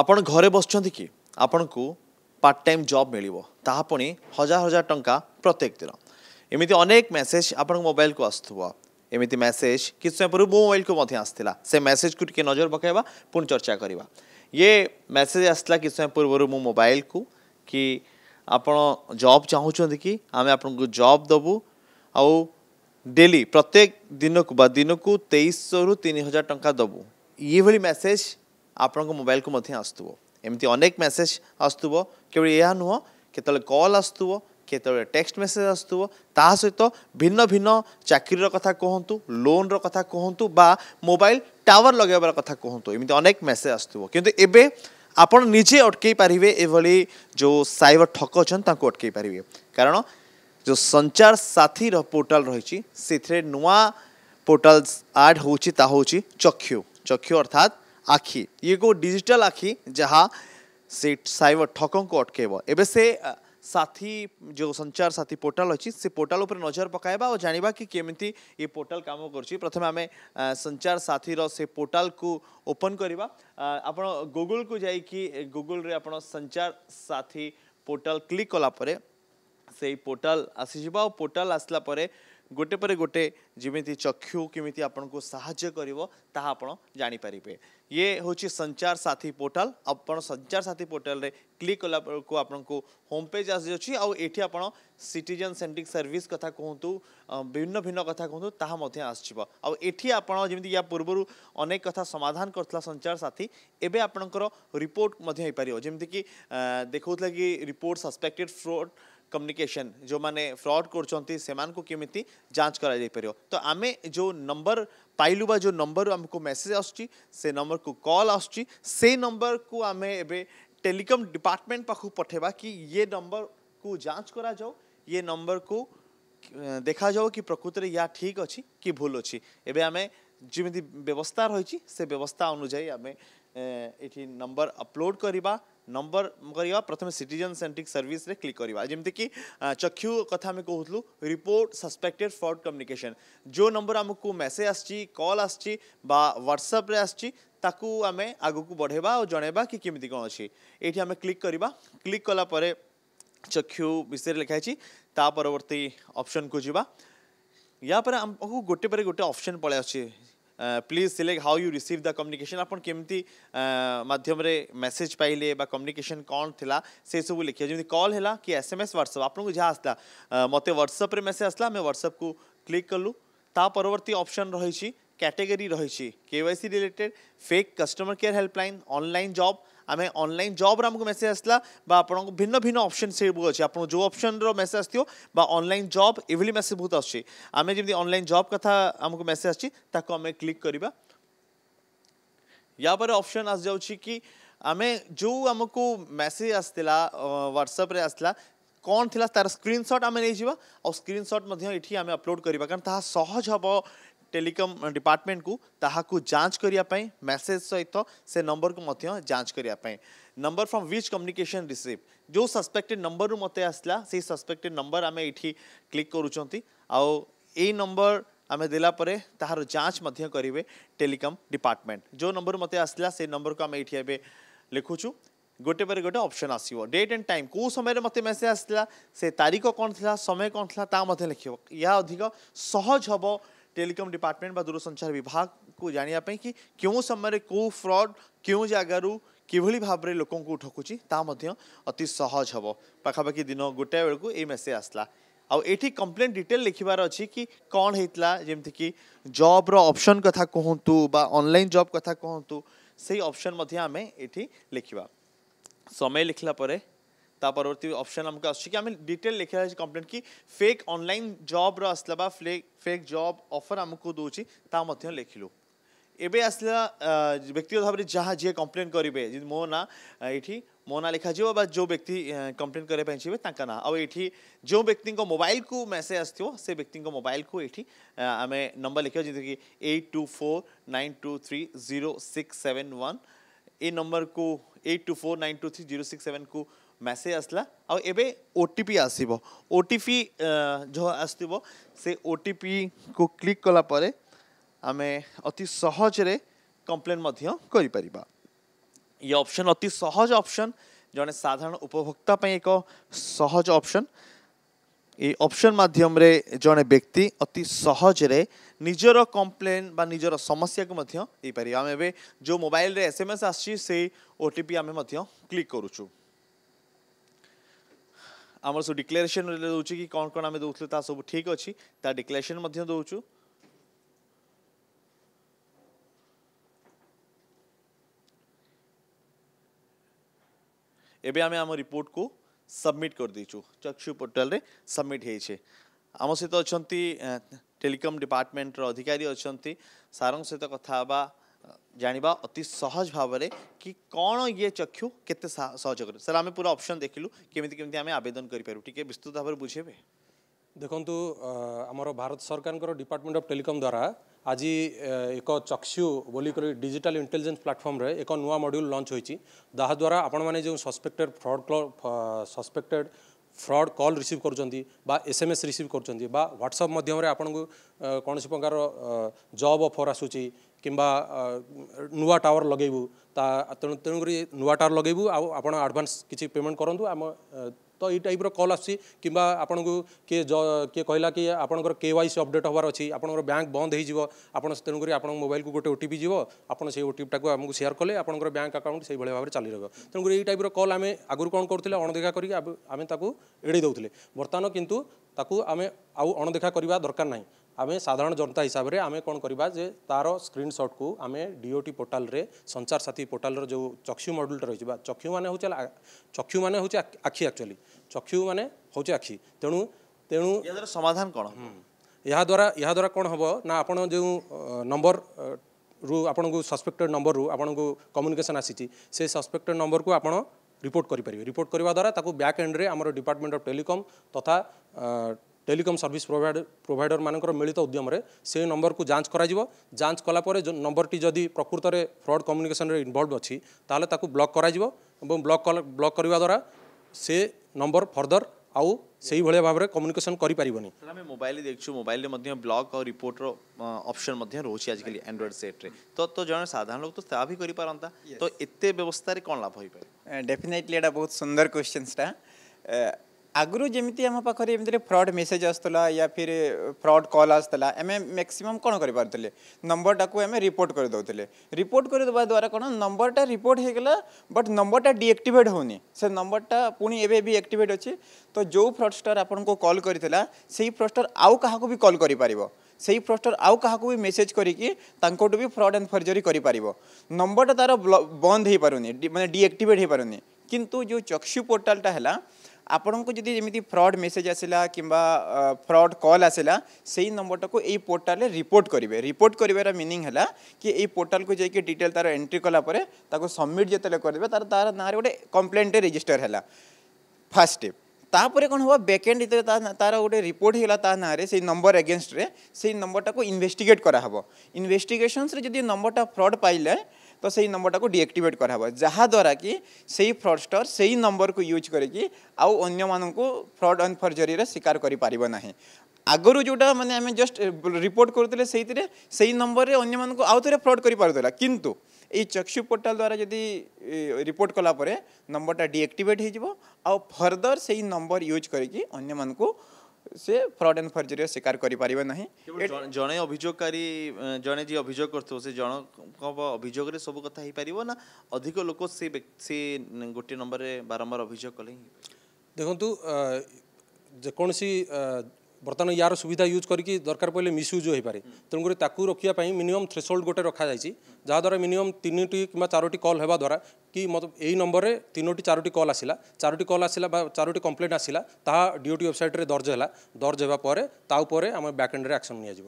ଆପଣ ଘରେ ବସୁଛନ୍ତି କି ଆପଣଙ୍କୁ ପାର୍ଟ ଟାଇମ୍ ଜବ୍ ମିଳିବ ତାହା ପୁଣି ହଜାର ହଜାର ଟଙ୍କା ପ୍ରତ୍ୟେକ ଦିନ ଏମିତି ଅନେକ ମେସେଜ୍ ଆପଣଙ୍କ ମୋବାଇଲକୁ ଆସୁଥିବ ଏମିତି ମେସେଜ୍ କିଛି ସମୟ ପୂର୍ବରୁ ମୋ ମୋବାଇଲକୁ ମଧ୍ୟ ଆସିଥିଲା ସେ ମେସେଜ୍କୁ ଟିକେ ନଜର ପକାଇବା ପୁଣି ଚର୍ଚ୍ଚା କରିବା ଇଏ ମେସେଜ୍ ଆସିଲା କିଛି ସମୟ ପୂର୍ବରୁ ମୋ ମୋବାଇଲକୁ କି ଆପଣ ଜବ୍ ଚାହୁଁଛନ୍ତି କି ଆମେ ଆପଣଙ୍କୁ ଜବ୍ ଦେବୁ ଆଉ ଡେଲି ପ୍ରତ୍ୟେକ ଦିନକୁ ବା ଦିନକୁ ତେଇଶରୁ ତିନି ହଜାର ଟଙ୍କା ଦେବୁ ଏଇଭଳି ମେସେଜ୍ आपण मोबाइल को मैं एमती एम मेसेज आसतु केवल यह नुह के कल आसतु के टेक्सट मेसेज आसतु ता सहित भिन्न भिन्न चाकर कथा कहतु लोन रहा कहतु बा मोबाइल टावर लगे कथ कहतु एम मेसेज आसतु कितु एवं निजे अटक पारे ये जो सैबर ठक अच्छा अटक पारे कारण जो संचार साथी रो पोर्टाल रही नुआ पोर्टाल आड हो चक्षु चक्षु अर्थात ଆଖି ଇଏ କେଉଁ ଡିଜିଟାଲ ଆଖି ଯାହା ସେ ସାଇବର ଠକଙ୍କୁ ଅଟକାଇବ ଏବେ ସେ ସାଥୀ ଯେଉଁ ସଞ୍ଚାର ସାଥୀ ପୋର୍ଟାଲ ଅଛି ସେ ପୋର୍ଟାଲ ଉପରେ ନଜର ପକାଇବା ଆଉ ଜାଣିବା କି କେମିତି ଏ ପୋର୍ଟାଲ କାମ କରୁଛି ପ୍ରଥମେ ଆମେ ସଞ୍ଚାର ସାଥୀର ସେ ପୋର୍ଟାଲକୁ ଓପନ୍ କରିବା ଆପଣ ଗୁଗୁଲକୁ ଯାଇକି ଗୁଗୁଲରେ ଆପଣ ସଞ୍ଚାର ସାଥୀ ପୋର୍ଟାଲ କ୍ଲିକ୍ କଲା ପରେ ସେଇ ପୋର୍ଟାଲ ଆସିଯିବ ଆଉ ପୋର୍ଟାଲ ଆସିଲା ପରେ गोटे पर गोटे जमी चक्षु केमी आपको साहाଯ୍य कर जापर ये हूँ संचार साथी पोर्टाल आप संचार साथी पोर्टाल क्लिक कला को आपको होम पेज आठ सिटीजन सेंट्रिक सर्विस कथा कहतु भिन्न भिन्न कथा कहतु ताहा आठ जमी या पूर्व अनेक कथा समाधान कर संचार साथी एवं आपणकर रिपोर्ट हो पार जमीक देखा कि रिपोर्ट सस्पेक्टेड फ्रड कम्युनिकेसन जो मैंने फ्रड कर जांच कर तो आमे जो नंबर पाइलु बा जो नंबर आमको मेसेज आसूँ से नंबर को कल आस से नंबर को आम ए टेलिकम डिपार्टमेंट पाख पठेबा कि ये नंबर को जांच करा जाओ ये नंबर को देखा जाओ कि प्रकृत में या ठीक अच्छी कि भूल अच्छी एवं आम जमी व्यवस्था रही से व्यवस्था अनुजाई आम ये नंबर अपलोड करवा नंबर कर प्रथम सिटन सेंट्रिक सर्विस क्लिक करवा जमीक चक्षु कथा कहूँ रिपोर्ट सस्पेक्टेड फ्रड कम्युनिकेशन जो नंबर आम को मेसेज आल आम आग को बढ़ेबा और जनवा किमी कौन अच्छी ये आम क्लिक करवा क्लिक कला चक्षु विषय लिखाई परवर्ती अपसन को जी या पर गोटे पर गोटे ऑप्शन पलै please select how you receive the communication आपण केमती माध्यम रे मेसेज पाइले बा कम्युनिकेशन कौन थिला से सब लिखिया जेमती कॉल हैला कि एसएमएस व्हाट्सएप आपन को जा आसला मते व्हाट्सएप रे मेसेज आसला मैं व्हाट्सएप को क्लिक करलु ता परवर्ती ऑप्शन रही कैटेगरी रही KYC related fake customer care helpline online job आम अनल जब आमको मेसेज आसला भिन्न भिन्न अप्सन से अच्छे आप जो अप्सन रेसेज आसोल जब एभली मेसेज बहुत आसमें आम जमी अनल जब कथ आमको मेसेज आम क्लिक करवा यापर अपसन आस जा कि आम जो आमको मेसेज आसला ह्वाट्सअप्रे आसला कौन थी तार स्क्रीनशट आम नहीं जावा स्क्रीनशट ये आम अपलोड करवा कारण सहज हम टेलिकम डिपार्टमेंट को ताकू जांच करने मेसेज सहित से नंबर को जांच करने number from which communication receive जो सस्पेक्टेड नंबर रु मत आसला से सस्पेक्टेड नंबर आम ये क्लिक करूँ आउ नंबर आम देलापर तहार जांच करेंगे टेलिकम डिपार्टमेंट जो नंबर मत आसला से नंबर को आम ये लिखुचु गोटे पर गोटे ऑप्शन आसो डेट एंड टाइम कौ समय मत मेसेज आसला से तारीख कौन थी समय कौन थी लिखे लिख या अधिक सहज हम टेलीकॉम डिपार्टमेंट बा दूरसंचार विभाग को पई कि क्यों समय कौ फ्रड क्यों जगार কিভাবে ভাবে লোক अति सहज অতি সহজ दिन गोटे बेल को ए मेसेज आसला आ आठ कम्प्लेन डिटेल लिखिबार अछि कि कौन होता जमीक रो ऑप्शन कथा कहतु ऑनलाइन जब कथा कहतु ऑप्शन मध्य आम ये लिखा समय लिखला तापरवर्ती ऑप्शन आमकां आसची की आमी डिटेल लेखिला कंप्लेंट की फेक ऑनलाइन जॉब रो आसला बा फेक जॉब ऑफर आमको दोची ता मध्य लेखिलु এবে আসলা ব্যক্তিগত ভাবে যা যে কমপ্লেন করবে মো না এটি মো না লেখা যাব বা যে ব্যক্তি কমপ্লেন করা চাইবে তাঁর না আঠি যে ব্যক্তি মোবাইল কু মেসেজ আসিও সে ব্যক্তি মোবাইল কু এটি আমি নম্বর লিখবা যেমন কি eight two four nine two three zero six seven one এই নম্বর কু eight two four nine two three zero six seven কু ମେସେଜ୍ ଆସିଲା ଆଉ ଏବେ ଓ ଟି ପି ଆସିବ ଓ ଟି ପି ଯେଉଁ ଆସିଥିବ ସେ ଓ ଟି ପିକୁ କ୍ଲିକ୍ କଲା ପରେ ଆମେ ଅତି ସହଜରେ କମ୍ପ୍ଲେନ୍ ମଧ୍ୟ କରିପାରିବା ଇଏ ଅପସନ୍ ଅତି ସହଜ ଅପସନ୍ ଜଣେ ସାଧାରଣ ଉପଭୋକ୍ତା ପାଇଁ ଏକ ସହଜ ଅପସନ୍ ଏଇ ଅପସନ୍ ମାଧ୍ୟମରେ ଜଣେ ବ୍ୟକ୍ତି ଅତି ସହଜରେ ନିଜର କମ୍ପ୍ଲେନ୍ ବା ନିଜର ସମସ୍ୟାକୁ ମଧ୍ୟ ଦେଇପାରିବା ଆମେ ଏବେ ଯେଉଁ ମୋବାଇଲରେ ଏସ୍ ଏମ୍ ଏସ୍ ଆସୁଛି ସେଇ ଓ ଟି ପି ଆମେ ମଧ୍ୟ କ୍ଲିକ୍ କରୁଛୁ ଆମର ସବୁ ଡିକ୍ଲାରେସନ୍ ଦେଉଛୁ କି କ'ଣ କ'ଣ ଆମେ ଦେଉଥିଲୁ ତା ସବୁ ଠିକ୍ ଅଛି ତା ଡିକ୍ଲାରେସନ୍ ମଧ୍ୟ ଦେଉଛୁ ଏବେ ଆମେ ଆମ ରିପୋର୍ଟକୁ ସବମିଟ୍ କରିଦେଇଛୁ ଚକ୍ଷୁ ପୋର୍ଟାଲରେ ସବମିଟ୍ ହେଇଛେ ଆମ ସହିତ ଅଛନ୍ତି ଟେଲିକମ୍ ଡିପାର୍ଟମେଣ୍ଟର ଅଧିକାରୀ ଅଛନ୍ତି ସାର୍ଙ୍କ ସହିତ କଥା ହେବା জাঁয়া অতি সহজ ভাবে কি কোণ ইয়ে চক্ষু কেতে সহজ করে স্যার আমি পুরা অপশন দেখিলু কেমিতি কেমিতি আমি আবেদন করে পারু টিকে বিস্তৃত ভাবে বুঝেবে ଦେଖନ୍ତୁ ଆମର ଭାରତ ସରକାରଙ୍କର ଡିପାର୍ଟମେଣ୍ଟ ଅଫ୍ ଟେଲିକମ୍ ଦ୍ୱାରା ଆଜି ଏକ ଚକ୍ଷୁ ବୋଲିକରି ଡିଜିଟାଲ ଇଣ୍ଟେଲିଜେନ୍ସ ପ୍ଲାଟଫର୍ମରେ ଏକ ନୂଆ ମଡ୍ୟୁଲ୍ ଲଞ୍ଚ ହୋଇଛି ତାହାଦ୍ୱାରା ଆପଣମାନେ ଯେଉଁ suspected fraud suspected fraud call receive করছেন বা এস এম এস রিসিভ করছেন বা হোয়াটসঅপ মাধ্যমে আপনার কোণী প্রকার জব অফর আসুচি কিংবা নূয়া টাওয়ার লগাইবু তা তেণু তেণুকরি নূয়া টাওয়ার লগাইবু আউ আপনার আডভান্স কিছু পেমেন্ট করতু আম তো এই টাইপ্র কল আসছে কিংবা আপনার কি কি কহিলা কি আপনার কে ওয়াইসি অপডেট হবার অছি আপনার ব্যাঙ্ক বন্ধ হয়ে যাব আপনার তেমনি আপনার মোবাইলকে গোটে ওটিপি যাব আপনার সেই ওটিপিটাকে আমি সেয়ার কলে আপনার ব্যাঙ্ক আকাউন্ট সেইভাবে ভাবে চালি রহব তেমনি এই টাইপ্র কল আমি আগর কম করলে অণদেখা করি আমি তাকে এড়াই দেউলে বর্তমান কিন্তু তাকে আমি আউ অণদেখা করা দরকার নাই आम साधारण जनता हिसाब से आम कौन करवा जे तार स्क्रीनशट को आम डीओटी पोर्टाल रे संचार साथी पोर्टाल रो जो चक्षु मड्यूल रही चक्षु मैंने हूँ चक्षु मैंने हूँ आखि एक्चुअली चक्षु मैंने हूँ आखि तेणु तेणु समाधान कौन ଏହାଦ୍ୱାରା ଏହାଦ୍ୱାରା କ'ଣ ହେବ ନା ଆପଣ ଯେଉଁ ନମ୍ବର ରୁ ଆପଣଙ୍କୁ ସସ୍ପେକ୍ଟେଡ଼ ନମ୍ବରରୁ ଆପଣଙ୍କୁ କମ୍ୟୁନିକେସନ୍ ଆସିଛି ସେ ସସ୍ପେକ୍ଟେଡ଼ ନମ୍ବରକୁ ଆପଣ ରିପୋର୍ଟ କରିପାରିବେ ରିପୋର୍ଟ କରିବା ଦ୍ୱାରା ତାକୁ ବ୍ୟାକ୍ ଏଣ୍ଡରେ ଆମର ଡିପାର୍ଟମେଣ୍ଟ ଅଫ୍ ଟେଲିକମ୍ ତଥା টেলিকম সর্ভিস প্রোভাইডর প্রোভাইডর মানুষ মিলিত উদ্যমরে সেই নম্বরক যাঞ্চ করা যাঞ্চ কলাপরে নম্বরটি যদি প্রকৃতরে ফ্রড কম্যুনিকেসনরে ইনভলভ অছি তাহলে তাকে ব্লক করা এবং ব্লক ব্লক করা দ্বারা সে নম্বর ফর্দর আউ সেইভাবে ভাবে কম্যুনিকেসন করে পারবনি আমি মোবাইল দেখছু মোবাইল ব্লক আর রিপোর্টর অপশন রয়েছে আজকাল আন্ড্রয়েড সেট্রে তো তো জন সাধারণ লোক তো তা বি করে পারতা তো এত ব্যবস্থায় কম লাভ হয়ে পারে ডেফিনেটলি এটা বহুত সুন্দর কোশ্চেনসটা आगु जमी आम पाखे एम फ्रड मेसेज आसाला या फिर फ्रड कल आसाला आम मैक्सीम कौन करें नंबरटा को आम रिपोर्ट करदे रिपोर्ट करदे द्वारा कौन नंबरटा रिपोर्ट होगा बट नंबरटा डीएक्टिवेट हो नंबरटा पुणी एवं भी एक्टिवेट अच्छे तो जो फ्रडस्टर आपन को कल करता से फ्रडस्टर आउ क्या भी कल कर से फ्रडस्टर आउ क्या भी मेसेज करके भी फ्रड एंड फर्जरी कर नंबरटा तार बंद हो पारे मैंने डीएक्टिवेट हो पारे कि जो चक्षु पोर्टालटा है ଆପଣଙ୍କୁ ଯଦି ଯେମିତି ଫ୍ରଡ଼୍ ମେସେଜ୍ ଆସିଲା କିମ୍ବା ଫ୍ରଡ଼୍ କଲ୍ ଆସିଲା ସେଇ ନମ୍ବରଟାକୁ ଏଇ ପୋର୍ଟାଲରେ ରିପୋର୍ଟ କରିବେ ରିପୋର୍ଟ କରିବାର ମିନିଂ ହେଲା କି ଏଇ ପୋର୍ଟାଲକୁ ଯାଇକି ଡିଟେଲ୍ ତା'ର ଏଣ୍ଟ୍ରି କଲା ପରେ ତାକୁ ସବମିଟ୍ ଯେତେବେଳେ କରିଦେବେ ତା'ର ତା'ର ନାଁରେ ଗୋଟେ କମ୍ପ୍ଲେଣ୍ଟଟେ ରେଜିଷ୍ଟର ହେଲା ଫାର୍ଷ୍ଟ ଷ୍ଟେପ୍ ତାପରେ କ'ଣ ହେବ ବ୍ୟାକ୍ଏଣ୍ଡ ଯେତେବେଳେ ତା'ର ଗୋଟେ ରିପୋର୍ଟ ହେଇଗଲା ତା ନାଁରେ ସେଇ ନମ୍ବର ଏଗେନଷ୍ଟରେ ସେଇ ନମ୍ବରଟାକୁ ଇନଭେଷ୍ଟିଗେଟ୍ କରାହେବ ଇନଭେଷ୍ଟିଗେସନ୍ସରେ ଯଦି ନମ୍ବରଟା ଫ୍ରଡ଼୍ ପାଇଲେ तो से नंबर को डीएक्टिवेट कराव जहाद्वारा कि से फ्रडस्टर से ही नंबर को यूज करके फ्रड एंड फर्जरी शिकार कर करना आगर जो मैंने जस्ट रिपोर्ट करुले से ही नंबर में अगर मानक आउ थे फ्रड कर पार्ला किंतु यक्षु पोर्टाल द्वारा जी रिपोर्ट कलापर नंबरटा डीएक्टिवेट हो फर्दर से ही नंबर यूज करके अगर ସେ ଫ୍ରଡ୍ ଆଣ୍ଡ ଫର୍ଜରୀର ଶିକାର କରିପାରିବେ ନାହିଁ ଜଣେ ଅଭିଯୋଗକାରୀ ଜଣେ ଯିଏ ଅଭିଯୋଗ କରୁଥିବ ସେ ଜଣଙ୍କ ଅଭିଯୋଗରେ ସବୁ କଥା ହେଇପାରିବ ନା ଅଧିକ ଲୋକ ସେ ସେ ଗୋଟିଏ ନମ୍ବରରେ ବାରମ୍ବାର ଅଭିଯୋଗ କଲେ ହିଁ ଦେଖନ୍ତୁ ଯେକୌଣସି ବର୍ତ୍ତମାନ ୟାର ସୁବିଧା ୟୁଜ୍ କରିକି ଦରକାର ପଡ଼ିଲେ ମିସ୍ୟୁଜ୍ ହୋଇପାରେ ତେଣୁକରି ତାକୁ ରଖିବା ପାଇଁ ମିନିମମ୍ ଥ୍ରେସୋଲ୍ଡ ଗୋଟେ ରଖାଯାଇଛି ଯାହାଦ୍ୱାରା ମିନିମମ୍ ତିନିଟି କିମ୍ବା ଚାରୋଟି କଲ୍ ହେବା ଦ୍ୱାରା କି ମୋତେ ଏଇ ନମ୍ବରରେ ତିନୋଟି ଚାରୋଟି କଲ୍ ଆସିଲା ଚାରୋଟି କଲ୍ ଆସିଲା ବା ଚାରୋଟି କମ୍ପ୍ଲେନ୍ ଆସିଲା ତାହା ଡିଓଟି ୱେବସାଇଟ୍ରେ ଦର୍ଜ ହେଲା ଦର୍ଜ ହେବା ପରେ ତା ଉପରେ ଆମେ ବ୍ୟାକ୍ଏଣ୍ଡରେ ଆକ୍ସନ୍ ନିଆଯିବ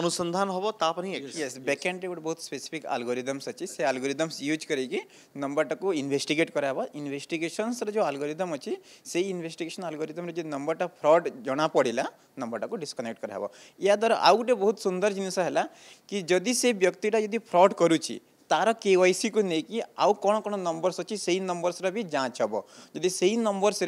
ଅନୁସନ୍ଧାନ ହେବ ତାପରେ ହିଁ ୟେସ୍ ବ୍ୟାକ୍ଏଣ୍ଡରେ ଗୋଟେ ବହୁତ ସ୍ପେସିଫିକ୍ ଆଲଗୋରିଦମ୍ସ ଅଛି ସେ ଆଲଗୋରିଦମ୍ସ ୟୁଜ୍ କରିକି ନମ୍ବରଟାକୁ ଇନଭେଷ୍ଟିଗେଟ୍ କରାହେବ ଇନଭେଷ୍ଟିଗେସନ୍ସର ଯେଉଁ ଆଲଗୋରିଦମ୍ ଅଛି ସେଇ ଇନଭେଷ୍ଟିଗେସନ୍ ଆଲଗୋରିଦମ୍ରେ ଯେ ନମ୍ବରଟା ଫ୍ରଡ୍ ଜଣାପଡ଼ିଲା ନମ୍ବରଟାକୁ ଡିସକନେକ୍ଟ କରାହେବ ଏହାଦ୍ୱାରା ଆଉ ଗୋଟେ ବହୁତ ସୁନ୍ଦର ଜିନିଷ ହେଲା କି ଯଦି ସେ ବ୍ୟକ୍ତିଟା ଯଦି ଫ୍ରଡ୍ କରୁଛି तार के वाई सी को लेकिन आउ कौन कौन नंबर्स अच्छे से ही नंबर्स भी जांच हम जदि से नंबर्स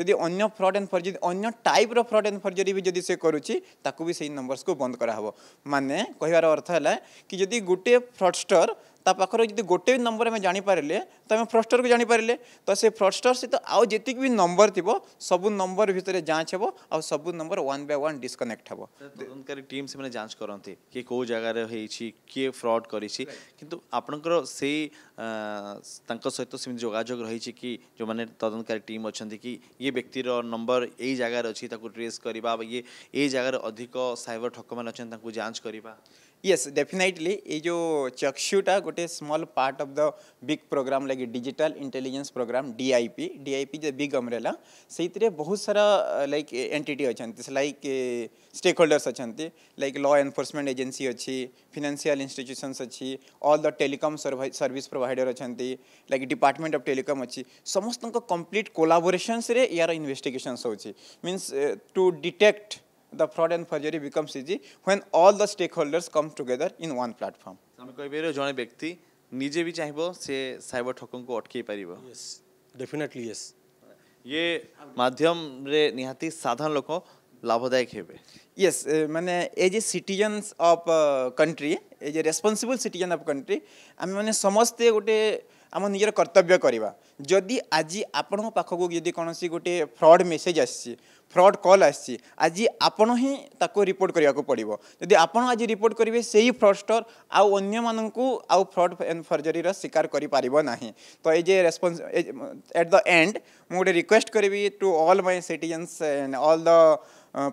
जदि अन्य फ्रड एंड फर्जरी अन्य टाइप फ्रड एंड फर्जरी भी जदि से करुच्ची भी से नंबर्स को बंद कराहब मानने कहार अर्थ है कि जदि गोटे फ्रडस्टर ତା ପାଖରେ ଯଦି ଗୋଟେ ବି ନମ୍ବର ଆମେ ଜାଣିପାରିଲେ ତ ଆମେ ଫ୍ରଷ୍ଟରକୁ ଜାଣିପାରିଲେ ତ ସେ ଫ୍ରଷ୍ଟର ସହିତ ଆଉ ଯେତିକି ବି ନମ୍ବର ଥିବ ସବୁ ନମ୍ବର ଭିତରେ ଯାଞ୍ଚ ହେବ ଆଉ ସବୁ number one by one disconnect ହେବ ତଦନ୍ତକାରୀ ଟିମ୍ ସେମାନେ ଯାଞ୍ଚ କରନ୍ତି କିଏ କେଉଁ ଜାଗାରେ ହେଇଛି କିଏ ଫ୍ରଡ୍ କରିଛି କିନ୍ତୁ ଆପଣଙ୍କର ସେଇ ତାଙ୍କ ସହିତ ସେମିତି ଯୋଗାଯୋଗ ରହିଛି କି ଯେଉଁମାନେ ତଦନ୍ତକାରୀ ଟିମ୍ ଅଛନ୍ତି କି ଇଏ ବ୍ୟକ୍ତିର ନମ୍ବର ଏଇ ଜାଗାରେ ଅଛି ତାକୁ ଟ୍ରେସ୍ କରିବା ବା ଇଏ ଏଇ ଜାଗାରେ ଅଧିକ ସାଇବର ଠକମାନେ ଅଛନ୍ତି ତାଙ୍କୁ ଯାଞ୍ଚ କରିବା ୟେସ୍ ଡେଫିନାଇଟଲି ଏଇ ଯେଉଁ ଚକ୍ଷୁଟା गोटे small part of the big program लगे digital intelligence program DIP DIP जे बिग अम्रेला से बहुत सारा लाइक एंटिटी अच्छा लाइक स्टेक होल्डर्स अच्छा लाइक ल एनफोर्समेंट एजेन्सी अच्छी फिनान्सील इनट्यूशन अच्छी all the telecom service provider अच्छा लाइक डिपार्टमेंट अफ टेलिकम अच्छी समस्त कम्प्लीट कोलाबोरेसन्स यार इनभेटिगेसन्स हो to detect the fraud and forgery becomes easy when all the stakeholders come together in one platform. ଆମେ କହିପାରିବା ଜଣେ ବ୍ୟକ୍ତି ନିଜେ ବି ଚାହିଁବ ସେ ସାଇବର ଠକଙ୍କୁ ଅଟକାଇ ପାରିବ ଡେଫିନେଟଲି ୟେସ୍ ଇଏ ମାଧ୍ୟମରେ ନିହାତି ସାଧାରଣ ଲୋକ ଲାଭଦାୟକ ହେବେ ୟେସ୍ ମାନେ as a citizens of country as a responsible citizen of country ଆମେମାନେ ସମସ୍ତେ ଗୋଟେ आम निजर कर्तव्य करवा जदि आज आपण पाखक यदि कौन गोटे फ्रड मेसेज आड फ्रड कल आज आपण ही रिपोर्ट करने को पड़ो जदि आपण आज रिपोर्ट करेंगे से ही फ्रडस्टर आउ आउ फ्रड एंड फर्जरी शिकार करना तो ये रेस्पन्स एट द एंड मुझे गोटे रिक्वेस्ट करी to all my citizens and all the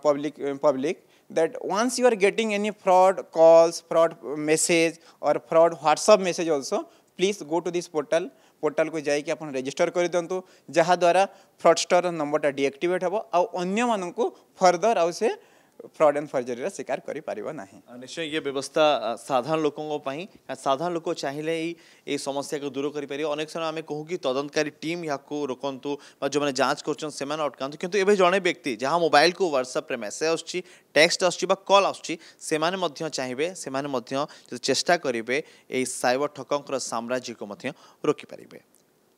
public public that once you are getting any fraud calls fraud message और fraud WhatsApp message also please go to this portal ପୋର୍ଟାଲ୍କୁ ଯାଇକି ଆପଣ register କରିଦିଅନ୍ତୁ ଯାହାଦ୍ୱାରା ଫ୍ରଡ଼ଷ୍ଟର ନମ୍ବରଟା ଡିଆକ୍ଟିଭେଟ୍ ହେବ ଆଉ ଅନ୍ୟମାନଙ୍କୁ ଫର୍ଦର ଆଉ ସେ फ्रड एंड फर्जरी शिकार कर निश्चय ये व्यवस्था साधारण लोकों पर साधारण लोक चाहिए ये समस्या को दूर करेंक समय आम कहूँ कि तदंतकारी टीम यहाँ रोकतु जो मैंने जांच कर अटकांतु कितु जड़े व्यक्ति जहाँ मोबाइल को ह्वाट्सअप मेसेज आस टेक्सट कल आसने चाहिए से चेषा करेंगे ये सैबर ठकों साम्राज्य को पारे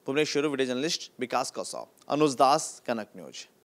भुवनेश्वर भिड जर्नालीस्ट विकास कसौ अनुज दास कनक न्यूज़